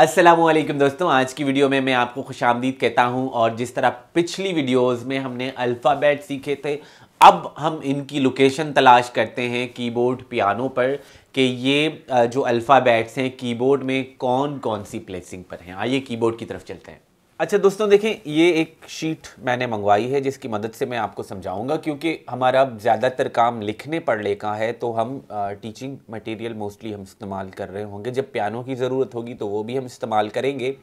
असलम दोस्तों आज की वीडियो में मैं आपको खुश आमदीद कहता हूँ और जिस तरह पिछली वीडियोस में हमने अल्फ़ाबेट सीखे थे अब हम इनकी लोकेशन तलाश करते हैं कीबोर्ड पियानो पर कि ये जो अल्फ़ाबेट्स हैं कीबोर्ड में कौन कौन सी प्लेसिंग पर हैं आइए कीबोर्ड की तरफ चलते हैं अच्छा दोस्तों देखें ये एक शीट मैंने मंगवाई है जिसकी मदद से मैं आपको समझाऊंगा क्योंकि हमारा ज़्यादातर काम लिखने पढ़ने का है तो हम आ, टीचिंग मटेरियल मोस्टली हम इस्तेमाल कर रहे होंगे जब पियानो की ज़रूरत होगी तो वो भी हम इस्तेमाल करेंगे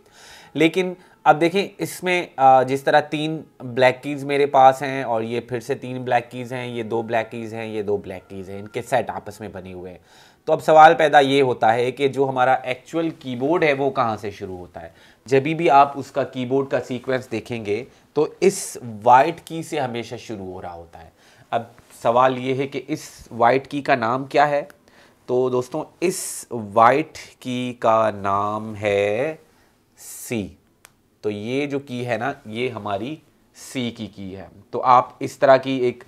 लेकिन अब देखिए इसमें जिस तरह तीन ब्लैक कीज़ मेरे पास हैं और ये फिर से तीन ब्लैक कीज़ हैं ये दो ब्लैक कीज़ हैं ये दो ब्लैक कीज़ हैं इनके सेट आपस में बने हुए हैं तो अब सवाल पैदा ये होता है कि जो हमारा एक्चुअल कीबोर्ड है वो कहाँ से शुरू होता है जब भी आप उसका कीबोर्ड का सीक्वेंस देखेंगे तो इस वाइट की से हमेशा शुरू हो रहा होता है अब सवाल ये है कि इस वाइट की का नाम क्या है तो दोस्तों इस वाइट की का नाम है सी तो ये जो की है ना ये हमारी सी की की है तो आप इस तरह की एक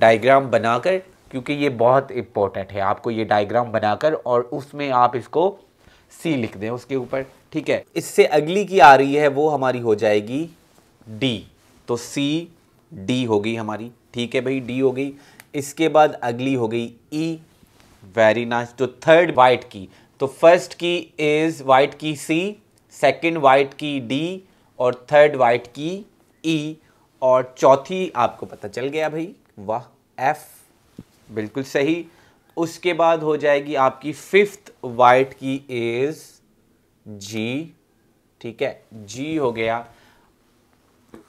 डायग्राम बनाकर क्योंकि ये बहुत इम्पोर्टेंट है आपको ये डायग्राम बनाकर और उसमें आप इसको सी लिख दें उसके ऊपर ठीक है इससे अगली की आ रही है वो हमारी हो जाएगी डी तो सी डी हो गई हमारी ठीक है भाई डी हो गई इसके बाद अगली हो गई ई वेरी नाइस तो थर्ड वाइट की तो first key is white key C second white key D और थर्ड वाइट की ई और चौथी आपको पता चल गया भाई वाह एफ बिल्कुल सही उसके बाद हो जाएगी आपकी fifth white key as G ठीक है जी हो गया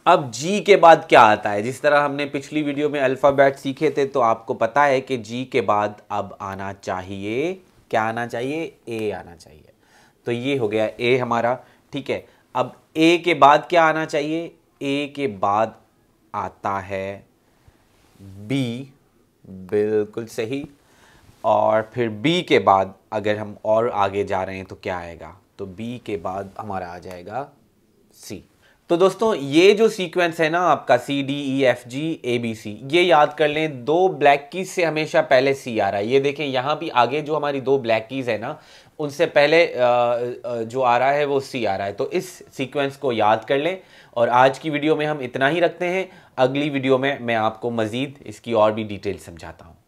अब जी के बाद क्या आता है जिस तरह हमने पिछली वीडियो में अल्फ़ाबेट सीखे थे तो आपको पता है कि जी के बाद अब आना चाहिए क्या आना चाहिए ए आना चाहिए तो ये हो गया ए हमारा ठीक है अब ए के बाद क्या आना चाहिए ए के बाद आता है बी बिल्कुल सही और फिर बी के बाद अगर हम और आगे जा रहे हैं तो क्या आएगा तो बी के बाद हमारा आ जाएगा सी तो दोस्तों ये जो सीक्वेंस है ना आपका C D E F G A B C ये याद कर लें दो ब्लैक कीज से हमेशा पहले सी आ रहा है ये देखें यहाँ भी आगे जो हमारी दो ब्लैक कीज है ना उनसे पहले जो आ रहा है वो सी आ रहा है तो इस सीक्वेंस को याद कर लें और आज की वीडियो में हम इतना ही रखते हैं अगली वीडियो में मैं आपको मज़ीद इसकी और भी डिटेल समझाता हूँ